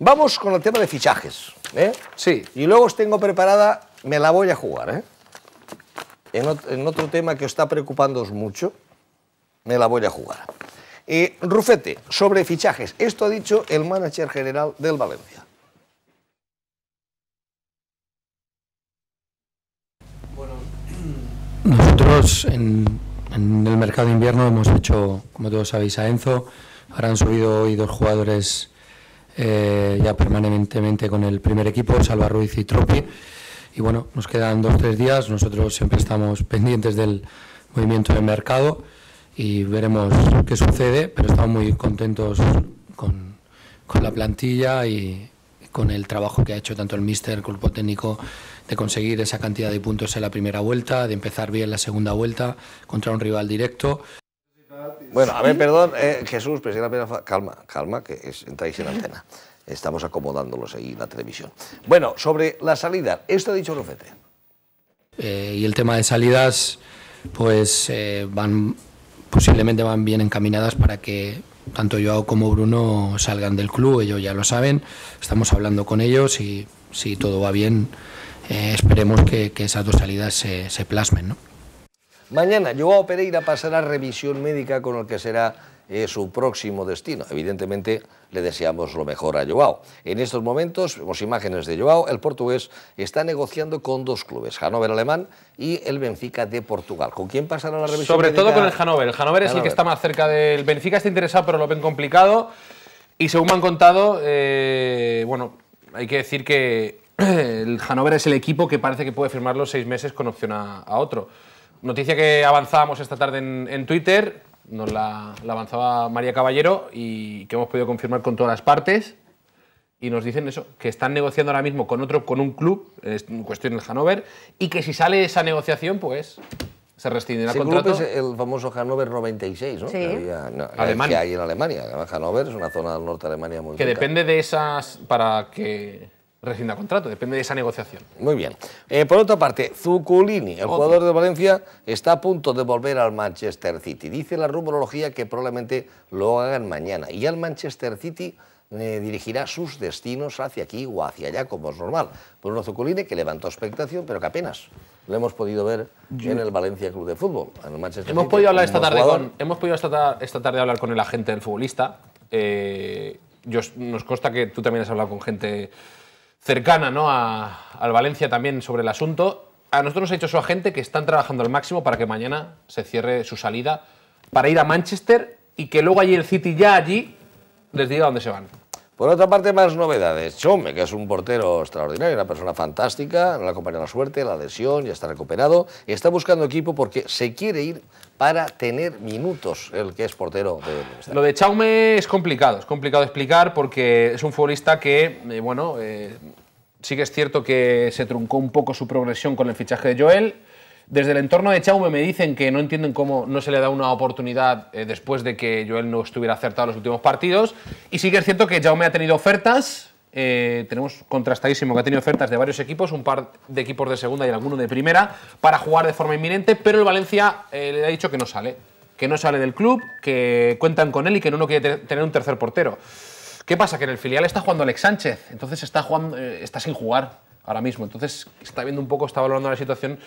Vamos con el tema de fichajes. ¿eh? Sí. Y luego os tengo preparada, me la voy a jugar. ¿eh? En, otro tema que os está preocupando mucho, me la voy a jugar. Rufete, sobre fichajes. Esto ha dicho el manager general del Valencia. Bueno, nosotros en, en el mercado de invierno hemos hecho, como todos sabéis, a Enzo. Ahora han subido hoy dos jugadores eh, ya permanentemente con el primer equipo, Salva Ruiz y Tropi. Y bueno, nos quedan dos o tres días, nosotros siempre estamos pendientes del movimiento de mercado y veremos qué sucede, pero estamos muy contentos con, la plantilla y con el trabajo que ha hecho tanto el míster, el cuerpo técnico, de conseguir esa cantidad de puntos en la primera vuelta, de empezar bien la segunda vuelta contra un rival directo. Bueno, a ver, perdón, eh, Jesús, presidente, Calma, calma, que es, entráis en antena. Estamos acomodándolos ahí en la televisión. Bueno, sobre la salida, esto ha dicho Rufete. Eh, y el tema de salidas, pues eh, van posiblemente van bien encaminadas para que tanto Joao como Bruno salgan del club, ellos ya lo saben, estamos hablando con ellos y si todo va bien, esperemos que, esas dos salidas se, se plasmen. ¿no? Mañana Joao Pereira pasará revisión médica con el que será eh, su próximo destino. Evidentemente le deseamos lo mejor a Joao. En estos momentos vemos imágenes de Joao. El portugués está negociando con dos clubes, Hannover alemán y el Benfica de Portugal. ¿Con quién pasará la revisión? Sobre todo con el Hannover. El Hannover es el que está más cerca del Benfica. Está interesado, pero lo ven complicado. Y según me han contado, eh, bueno, hay que decir que el Hannover es el equipo que parece que puede firmarlo seis meses con opción a otro. Noticia que avanzábamos esta tarde en, Twitter, nos la, avanzaba María Caballero y que hemos podido confirmar con todas las partes. Y nos dicen eso, que están negociando ahora mismo con otro, con un club, en cuestión el Hannover, y que si sale esa negociación, pues se rescindirá el contrato. es el famoso Hannover 96, ¿no? Que Alemania. Que hay en Alemania. Hannover es una zona del norte de Alemania muy Que depende de esas, para que a contrato, depende de esa negociación. Muy bien. Eh, por otra parte, Zuculini, el jugador de Valencia, está a punto de volver al Manchester City. Dice la rumorología que probablemente lo hagan mañana. Y al Manchester City eh, dirigirá sus destinos hacia aquí o hacia allá, como es normal. Por Bruno Zuculini, que levantó expectación, pero que apenas lo hemos podido ver en el Valencia Club de Fútbol, hemos Podido hablar esta tarde con, hemos podido esta, tarde hablar con el agente del futbolista. Eh, nos consta que tú también has hablado con gente cercana ¿no? A, al Valencia también sobre el asunto. A nosotros nos ha dicho su agente que están trabajando al máximo para que mañana se cierre su salida para ir a Manchester y que luego allí el City ya allí les diga dónde se van. Por otra parte, más novedades. Chaume, que es un portero extraordinario, una persona fantástica, no le acompaña la suerte, la lesión, ya está recuperado, y está buscando equipo porque se quiere ir para tener minutos el que es portero de Lo de Chaume es complicado, es complicado explicar porque es un futbolista que, eh, bueno, eh, sí que es cierto que se truncó un poco su progresión con el fichaje de Joel, desde el entorno de Chaume me dicen que no entienden cómo no se le da una oportunidad eh, después de que Joel no estuviera acertado en los últimos partidos. Y sí que es cierto que Chaume ha tenido ofertas, eh, tenemos contrastadísimo que ha tenido ofertas de varios equipos, un par de equipos de segunda y alguno de primera, para jugar de forma inminente, pero el Valencia eh, le ha dicho que no sale, que no sale del club, que cuentan con él y que no, quiere tener un tercer portero. ¿Qué pasa? Que en el filial está jugando Alex Sánchez, entonces está, jugando, está sin jugar ahora mismo, entonces está viendo un poco, está valorando la situación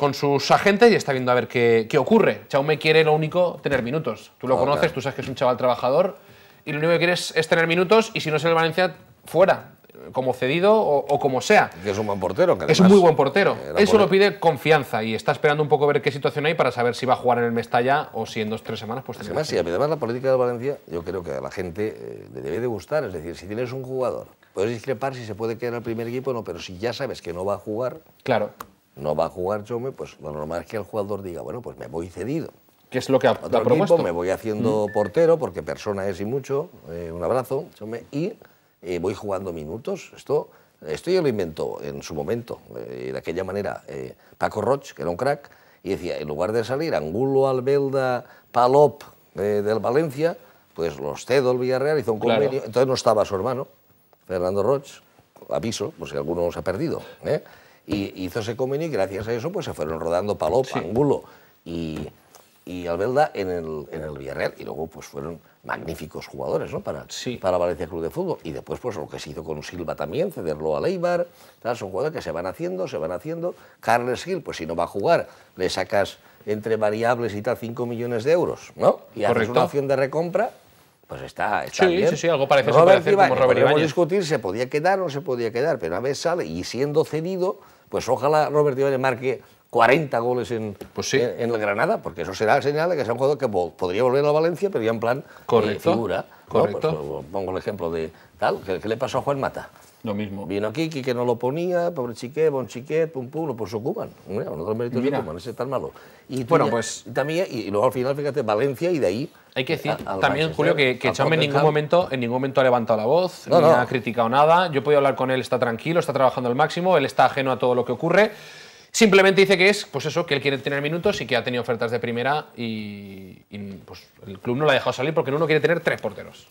con sus agentes y está viendo a ver qué, qué ocurre. Chaume quiere lo único tener minutos. Tú lo ah, conoces, tú sabes que es un chaval trabajador y lo único que quiere es tener minutos y si no es el Valencia, fuera, como cedido o, como sea. es un buen portero. Que es un muy buen portero. eso solo pide confianza y está esperando un poco ver qué situación hay para saber si va a jugar en el Mestalla o si en dos o tres semanas pues además, además la política de Valencia yo creo que a la gente eh, le debe de gustar. Es decir, si tienes un jugador, puedes discrepar si se puede quedar el primer equipo o no, pero si ya sabes que no va a jugar... Claro no va a jugar Chome, pues lo normal es que el jugador diga, bueno, pues me voy cedido. ¿Qué es lo que ha, propuesto? me voy haciendo mm. portero, porque persona es y mucho, eh, un abrazo, Chome, y eh, voy jugando minutos. Esto, esto lo inventó en su momento, eh, de aquella manera, Paco Roch, que era un crack, y decía, en lugar de salir Angulo, Albelda, Palop del Valencia, pues los cedo el Villarreal, hizo un convenio, entonces no estaba su hermano, Fernando Roch, aviso, por si alguno se ha perdido. ¿eh? Y hizo ese convenio y gracias a eso pues se fueron rodando Palop, Angulo y, y Albelda en el, en el Villarreal. Y luego pues fueron magníficos jugadores ¿no? para, para Valencia Club de Fútbol. Y después pues lo que se hizo con Silva también, cederlo a Leibar. Tal, son jugadores que se van haciendo, se van haciendo. Carles Gil, pues si no va a jugar, le sacas entre variables y tal 5 millones de euros, ¿no? Y Correcto. haces una opción de recompra pues está, está sí, bien. Sí, sí, algo parecido. Robert como Robert discutir, se podía quedar o no se podía quedar, pero una vez sale y siendo cedido, pues ojalá Robert Ibáñez marque 40 goles en, pues en, Granada, porque eso será señal de que es un jugador que podría volver a Valencia, pero ya en plan eh, figura. Pues correcto. pongo el ejemplo de tal, ¿qué que le pasó a Juan Mata. Lo mismo. Vino aquí, que no lo ponía, pobre Chiquet, bon Chiquet, pum pum, lo puso ocupan. no méritos Cuban, ese es tan malo. Y bueno, pues... también, y luego al final, fíjate, Valencia y de ahí... Hay que decir también, Julio, que, que en ningún, momento, en ningún momento ha levantado la voz, no, ni ha criticado nada. Yo puedo hablar con él, está tranquilo, está trabajando al máximo, él está ajeno a todo lo que ocurre. Simplemente dice que es, pues eso, que él quiere tener minutos y que ha tenido ofertas de primera y, pues el club no la ha dejado salir porque uno quiere tener tres porteros.